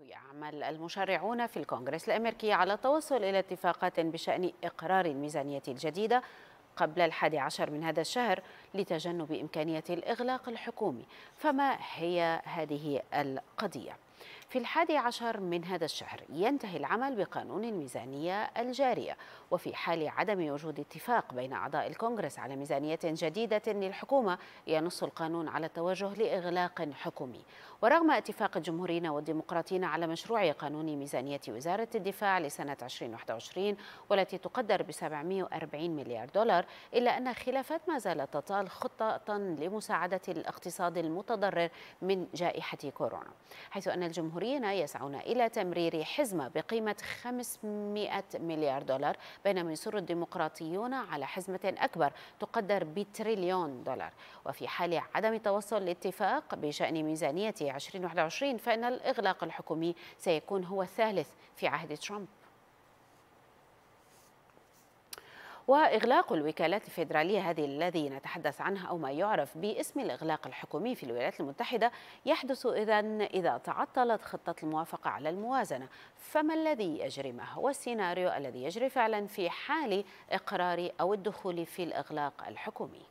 يعمل المشرعون في الكونغرس الأمريكي على التوصل إلى اتفاقات بشأن إقرار الميزانية الجديدة قبل الحادي عشر من هذا الشهر لتجنب إمكانية الإغلاق الحكومي فما هي هذه القضية؟ في الحادي عشر من هذا الشهر ينتهي العمل بقانون الميزانية الجارية وفي حال عدم وجود اتفاق بين أعضاء الكونغرس على ميزانية جديدة للحكومة ينص القانون على التوجه لإغلاق حكومي ورغم اتفاق الجمهوريين والديمقراطيين على مشروع قانون ميزانية وزارة الدفاع لسنة 2021 والتي تقدر ب 740 مليار دولار إلا أن خلافات ما زالت تطال خطة لمساعدة الاقتصاد المتضرر من جائحة كورونا حيث أن الجمهور الجمهوريين يسعون إلى تمرير حزمة بقيمة 500 مليار دولار بينما يصر الديمقراطيون على حزمة أكبر تقدر بتريليون دولار وفي حال عدم توصل لاتفاق بشأن ميزانية 2021 فإن الإغلاق الحكومي سيكون هو الثالث في عهد ترامب وإغلاق الوكالات الفيدرالية هذه الذي نتحدث عنه أو ما يعرف باسم الإغلاق الحكومي في الولايات المتحدة يحدث إذا إذا تعطلت خطة الموافقة على الموازنة فما الذي يجري ما هو السيناريو الذي يجري فعلا في حال إقرار أو الدخول في الإغلاق الحكومي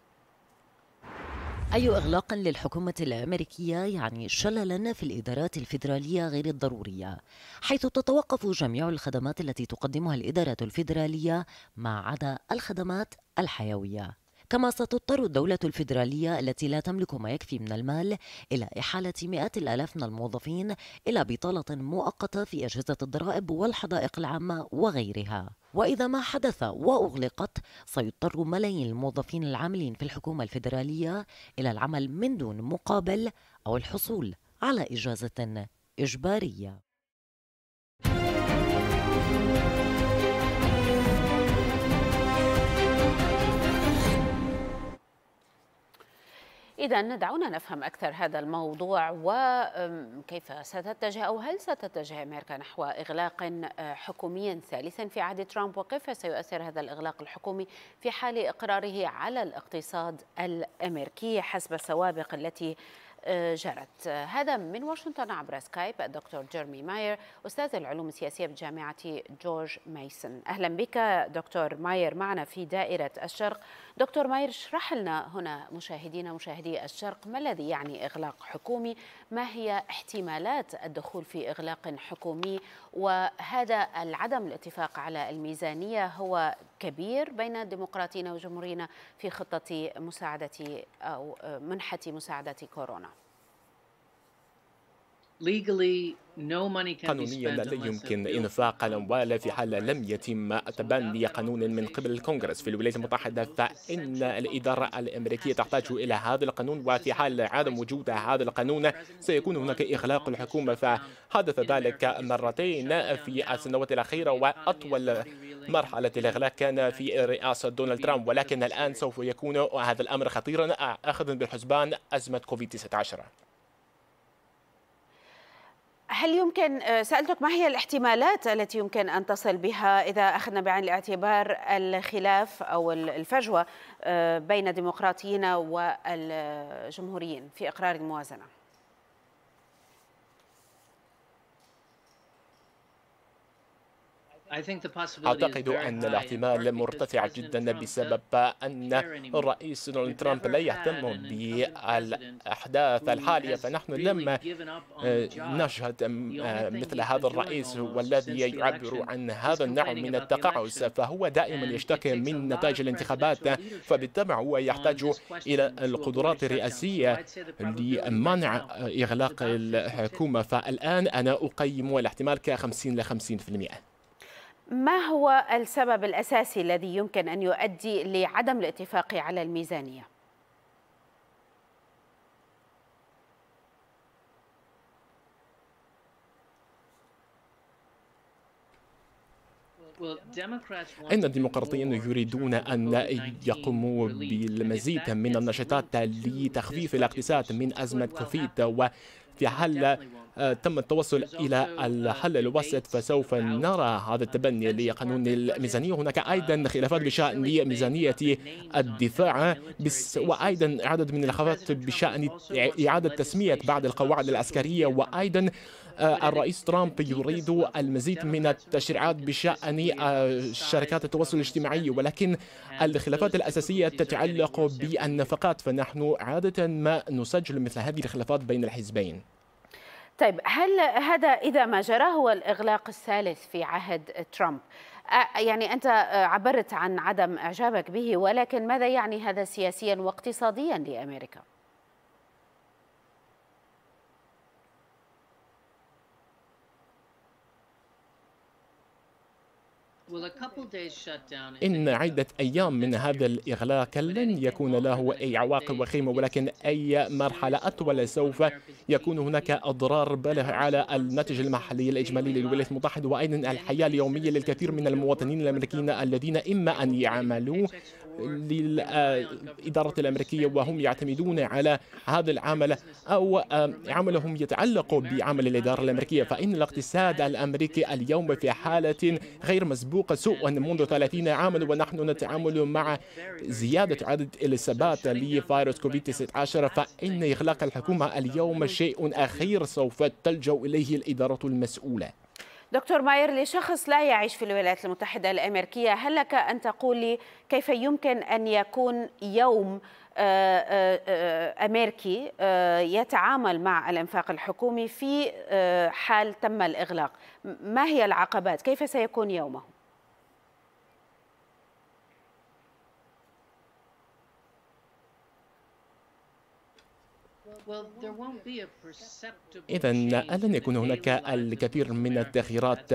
أي إغلاق للحكومة الأمريكية يعني شللا في الإدارات الفيدرالية غير الضرورية حيث تتوقف جميع الخدمات التي تقدمها الإدارة الفيدرالية ما عدا الخدمات الحيوية كما ستضطر الدولة الفيدرالية التي لا تملك ما يكفي من المال إلى إحالة مئات الآلاف من الموظفين إلى بطالة مؤقتة في أجهزة الضرائب والحدائق العامة وغيرها وإذا ما حدث وأغلقت سيضطر ملايين الموظفين العاملين في الحكومة الفيدرالية إلى العمل من دون مقابل أو الحصول على إجازة إجبارية إذا دعونا نفهم أكثر هذا الموضوع وكيف ستتجه أو هل ستتجه أمريكا نحو إغلاق أه، حكومي ثالث في عهد ترامب وكيف سيؤثر هذا الإغلاق الحكومي في حال إقراره على الاقتصاد الأمريكي حسب السوابق التي جرت هذا من واشنطن عبر سكايب الدكتور جيرمي ماير أستاذ العلوم السياسية بجامعة جورج مايسون أهلا بك دكتور ماير معنا في دائرة الشرق دكتور ماير اشرح لنا هنا مشاهدينا مشاهدي الشرق ما الذي يعني إغلاق حكومي ما هي احتمالات الدخول في إغلاق حكومي وهذا العدم الاتفاق على الميزانية هو كبير بين ديمقراطينا وجمهورينا في خطة مساعدة أو منحة مساعدة كورونا قانونيا لا يمكن إنفاق الأموال في حال لم يتم تبني قانون من قبل الكونغرس في الولايات المتحدة فإن الإدارة الأمريكية تحتاج إلى هذا القانون وفي حال عدم وجود هذا القانون سيكون هناك إغلاق الحكومة فحدث ذلك مرتين في السنوات الأخيرة وأطول مرحلة الإغلاق كان في رئاسة دونالد ترامب ولكن الآن سوف يكون هذا الأمر خطيرا أخذا بالحسبان أزمة كوفيد 19 هل يمكن آه، سألتك ما هي الاحتمالات التي يمكن أن تصل بها إذا أخذنا بعين الاعتبار الخلاف أو الفجوة آه، بين الديمقراطيين والجمهوريين في إقرار الموازنة؟ أعتقد أن الاحتمال مرتفع جدا بسبب أن الرئيس دونالد ترامب لا يهتم بالأحداث الحالية فنحن لم آه، نشهد آه، مثل هذا الرئيس والذي يعبر عن هذا النوع من التقاعس فهو دائما يشتكي من نتائج الانتخابات فبالطبع هو يحتاج إلى القدرات الرئاسية لمنع إغلاق الحكومة فالآن أنا أقيم الاحتمال ك 50 ل 50% ما هو السبب الأساسي الذي يمكن أن يؤدي لعدم الاتفاق على الميزانية؟ إن الديمقراطيين يريدون أن يقوموا بالمزيد من النشاطات لتخفيف الاقتصاد من أزمة كوفيد وفي حال آه، تم التوصل إلى الحل الوسط فسوف نرى هذا التبني لقانون الميزانية هناك أيضا خلافات بشأن ميزانية الدفاع وأيضا عدد من الخلافات بشأن إعادة تسمية بعض القواعد العسكرية وأيضا آه، الرئيس ترامب يريد المزيد من التشريعات بشأن آه، شركات التواصل الاجتماعي ولكن الخلافات الأساسية تتعلق بالنفقات فنحن عادة ما نسجل مثل هذه الخلافات بين الحزبين طيب هل هذا إذا ما جرى هو الإغلاق الثالث في عهد ترامب يعني أنت عبرت عن عدم إعجابك به ولكن ماذا يعني هذا سياسيا واقتصاديا لأمريكا؟ إن uh, عدة أيام من هذا الإغلاق لن يكون له أي عواقب وخيمة ولكن أي مرحلة أطول سوف يكون هناك أضرار بل على الناتج المحلي الإجمالي للولايات المتحدة وأيضا الحياة اليومية للكثير من المواطنين الأمريكيين الذين إما أن يعملوا للإدارة آه، الأمريكية وهم يعتمدون على هذا العمل أو آه، عملهم يتعلق بعمل الإدارة الأمريكية فإن الاقتصاد الأمريكي اليوم في حالة غير مسبوقة سوءا منذ 30 عاما ونحن نتعامل مع زيادة عدد الإصابات لفيروس كوفيد 19 فإن إغلاق الحكومة اليوم شيء أخير سوف تلجأ إليه الإدارة المسؤولة دكتور ماير لشخص لا يعيش في الولايات المتحدة الأمريكية هل لك أن تقول لي كيف يمكن أن يكون يوم آه، آه، آه، أمريكي يتعامل مع الإنفاق الحكومي في حال تم الإغلاق ما هي العقبات كيف سيكون يومه؟ إذا لن يكون هناك الكثير من التغييرات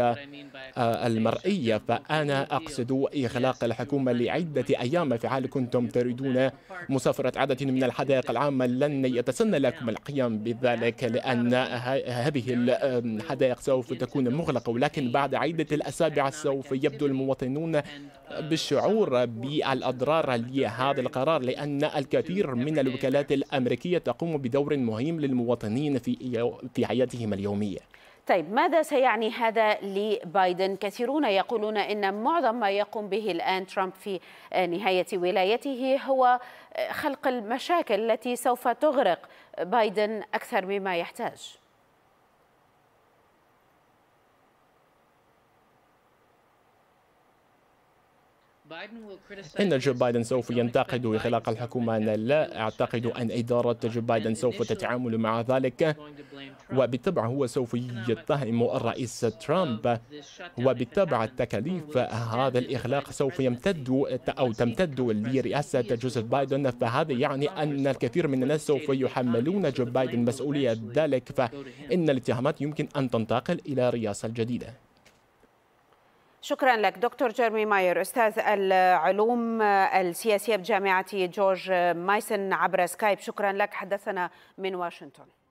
المرئية فأنا أقصد إغلاق الحكومة لعدة أيام في حال كنتم تريدون مسافرة عدد من الحدائق العامة لن يتسنى لكم القيام بذلك لأن هذه الحدائق سوف تكون مغلقة ولكن بعد عدة الأسابيع سوف يبدو المواطنون uh, بالشعور بالأضرار لهذا القرار لأن الكثير من الوكالات الأمريكية تقوم بدور دور مهم للمواطنين في في حياتهم اليوميه طيب ماذا سيعني هذا لبايدن كثيرون يقولون ان معظم ما يقوم به الان ترامب في آه، نهايه ولايته هو آه، خلق المشاكل التي سوف تغرق بايدن اكثر مما يحتاج إن جو بايدن سوف ينتقد إغلاق الحكومة أنا لا أعتقد أن إدارة جو بايدن سوف تتعامل مع ذلك وبالطبع هو سوف يتهم الرئيس ترامب وبالطبع التكاليف هذا الإغلاق سوف يمتد أو تمتد لرئاسة جوزيف بايدن فهذا يعني أن الكثير من الناس سوف يحملون جو بايدن مسؤولية ذلك فإن الاتهامات يمكن أن تنتقل إلى الرئاسة الجديدة شكرا لك دكتور جيرمي ماير استاذ العلوم السياسيه بجامعه جورج مايسن عبر سكايب شكرا لك حدثنا من واشنطن